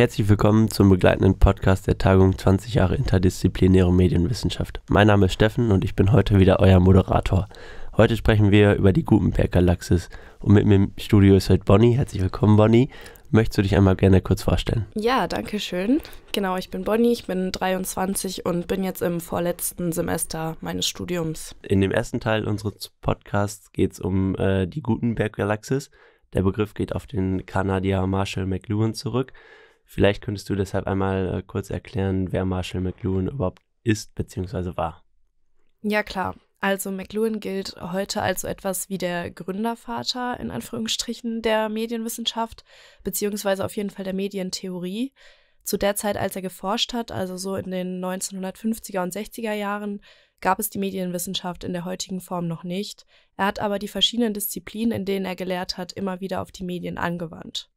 Herzlich willkommen zum begleitenden Podcast der Tagung 20 Jahre interdisziplinäre Medienwissenschaft. Mein Name ist Steffen und ich bin heute wieder euer Moderator. Heute sprechen wir über die Gutenberg-Galaxis und mit mir im Studio ist heute Bonnie. Herzlich willkommen, Bonnie. Möchtest du dich einmal gerne kurz vorstellen? Ja, danke schön. Genau, ich bin Bonnie, ich bin 23 und bin jetzt im vorletzten Semester meines Studiums. In dem ersten Teil unseres Podcasts geht es um äh, die Gutenberg-Galaxis. Der Begriff geht auf den Kanadier Marshall McLuhan zurück Vielleicht könntest du deshalb einmal äh, kurz erklären, wer Marshall McLuhan überhaupt ist bzw. war. Ja, klar. Also McLuhan gilt heute als so etwas wie der Gründervater in Anführungsstrichen der Medienwissenschaft, bzw. auf jeden Fall der Medientheorie. Zu der Zeit, als er geforscht hat, also so in den 1950er und 60er Jahren, gab es die Medienwissenschaft in der heutigen Form noch nicht. Er hat aber die verschiedenen Disziplinen, in denen er gelehrt hat, immer wieder auf die Medien angewandt.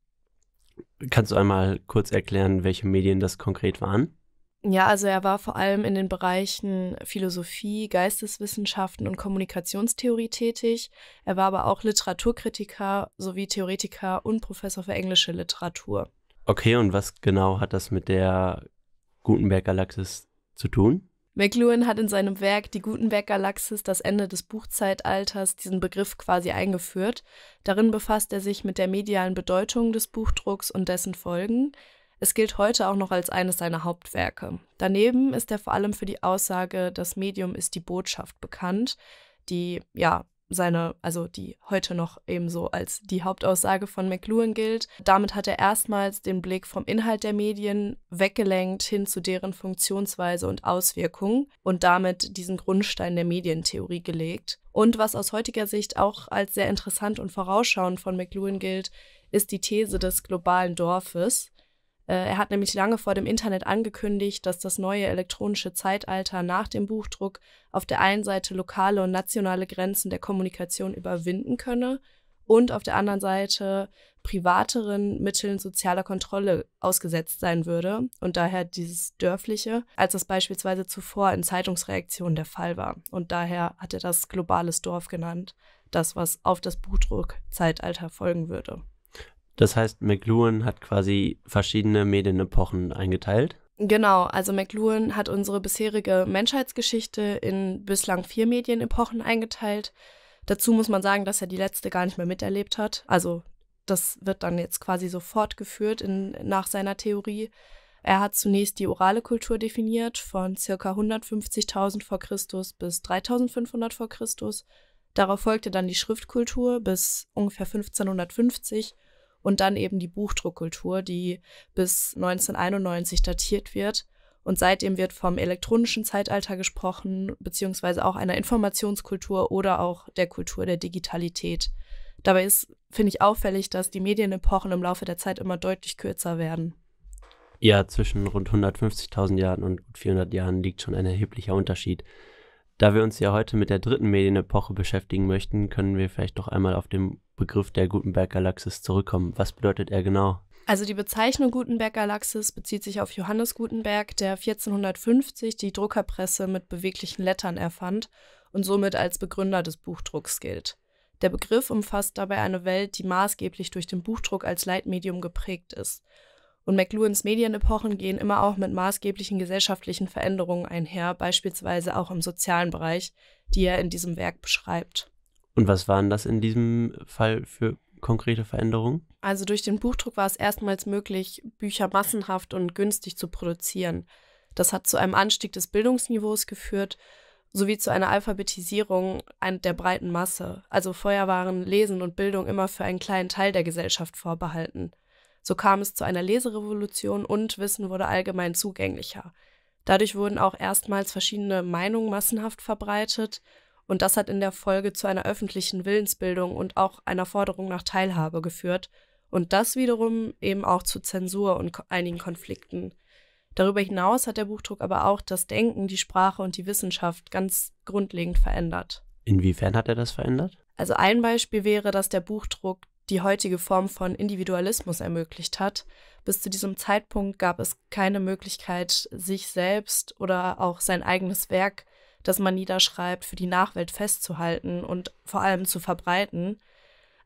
Kannst du einmal kurz erklären, welche Medien das konkret waren? Ja, also er war vor allem in den Bereichen Philosophie, Geisteswissenschaften und Kommunikationstheorie tätig. Er war aber auch Literaturkritiker sowie Theoretiker und Professor für englische Literatur. Okay, und was genau hat das mit der Gutenberg-Galaxis zu tun? McLuhan hat in seinem Werk Die Gutenberg-Galaxis, das Ende des Buchzeitalters, diesen Begriff quasi eingeführt. Darin befasst er sich mit der medialen Bedeutung des Buchdrucks und dessen Folgen. Es gilt heute auch noch als eines seiner Hauptwerke. Daneben ist er vor allem für die Aussage, das Medium ist die Botschaft bekannt, die ja seine, also die heute noch ebenso als die Hauptaussage von McLuhan gilt. Damit hat er erstmals den Blick vom Inhalt der Medien weggelenkt hin zu deren Funktionsweise und Auswirkungen und damit diesen Grundstein der Medientheorie gelegt. Und was aus heutiger Sicht auch als sehr interessant und vorausschauend von McLuhan gilt, ist die These des globalen Dorfes, äh, er hat nämlich lange vor dem Internet angekündigt, dass das neue elektronische Zeitalter nach dem Buchdruck auf der einen Seite lokale und nationale Grenzen der Kommunikation überwinden könne und auf der anderen Seite privateren Mitteln sozialer Kontrolle ausgesetzt sein würde und daher dieses Dörfliche, als das beispielsweise zuvor in Zeitungsreaktionen der Fall war. Und daher hat er das globales Dorf genannt, das was auf das Buchdruckzeitalter folgen würde. Das heißt, McLuhan hat quasi verschiedene Medienepochen eingeteilt. Genau, also McLuhan hat unsere bisherige Menschheitsgeschichte in bislang vier Medienepochen eingeteilt. Dazu muss man sagen, dass er die letzte gar nicht mehr miterlebt hat. Also das wird dann jetzt quasi so fortgeführt in, nach seiner Theorie. Er hat zunächst die orale Kultur definiert von ca. 150.000 vor Christus bis 3.500 vor Christus. Darauf folgte dann die Schriftkultur bis ungefähr 1550 und dann eben die Buchdruckkultur, die bis 1991 datiert wird. Und seitdem wird vom elektronischen Zeitalter gesprochen, beziehungsweise auch einer Informationskultur oder auch der Kultur der Digitalität. Dabei ist, finde ich, auffällig, dass die Medienepochen im Laufe der Zeit immer deutlich kürzer werden. Ja, zwischen rund 150.000 Jahren und 400 Jahren liegt schon ein erheblicher Unterschied. Da wir uns ja heute mit der dritten Medienepoche beschäftigen möchten, können wir vielleicht doch einmal auf den Begriff der Gutenberg-Galaxis zurückkommen. Was bedeutet er genau? Also die Bezeichnung Gutenberg-Galaxis bezieht sich auf Johannes Gutenberg, der 1450 die Druckerpresse mit beweglichen Lettern erfand und somit als Begründer des Buchdrucks gilt. Der Begriff umfasst dabei eine Welt, die maßgeblich durch den Buchdruck als Leitmedium geprägt ist. Und McLuhans Medienepochen gehen immer auch mit maßgeblichen gesellschaftlichen Veränderungen einher, beispielsweise auch im sozialen Bereich, die er in diesem Werk beschreibt. Und was waren das in diesem Fall für konkrete Veränderungen? Also durch den Buchdruck war es erstmals möglich, Bücher massenhaft und günstig zu produzieren. Das hat zu einem Anstieg des Bildungsniveaus geführt, sowie zu einer Alphabetisierung der breiten Masse. Also vorher waren Lesen und Bildung immer für einen kleinen Teil der Gesellschaft vorbehalten. So kam es zu einer Leserevolution und Wissen wurde allgemein zugänglicher. Dadurch wurden auch erstmals verschiedene Meinungen massenhaft verbreitet und das hat in der Folge zu einer öffentlichen Willensbildung und auch einer Forderung nach Teilhabe geführt. Und das wiederum eben auch zu Zensur und einigen Konflikten. Darüber hinaus hat der Buchdruck aber auch das Denken, die Sprache und die Wissenschaft ganz grundlegend verändert. Inwiefern hat er das verändert? Also ein Beispiel wäre, dass der Buchdruck die heutige Form von Individualismus ermöglicht hat. Bis zu diesem Zeitpunkt gab es keine Möglichkeit, sich selbst oder auch sein eigenes Werk das man niederschreibt, für die Nachwelt festzuhalten und vor allem zu verbreiten.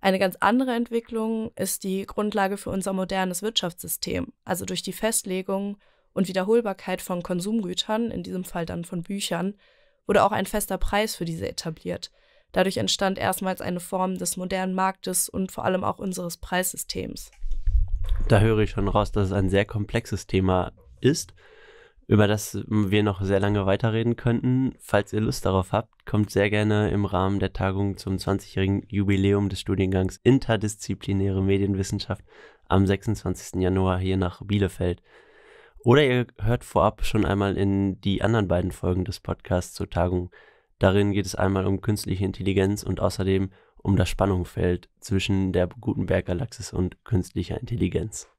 Eine ganz andere Entwicklung ist die Grundlage für unser modernes Wirtschaftssystem, also durch die Festlegung und Wiederholbarkeit von Konsumgütern, in diesem Fall dann von Büchern, wurde auch ein fester Preis für diese etabliert. Dadurch entstand erstmals eine Form des modernen Marktes und vor allem auch unseres Preissystems. Da höre ich schon raus, dass es ein sehr komplexes Thema ist über das wir noch sehr lange weiterreden könnten. Falls ihr Lust darauf habt, kommt sehr gerne im Rahmen der Tagung zum 20-jährigen Jubiläum des Studiengangs Interdisziplinäre Medienwissenschaft am 26. Januar hier nach Bielefeld. Oder ihr hört vorab schon einmal in die anderen beiden Folgen des Podcasts zur Tagung. Darin geht es einmal um künstliche Intelligenz und außerdem um das Spannungsfeld zwischen der Gutenberg-Galaxis und künstlicher Intelligenz.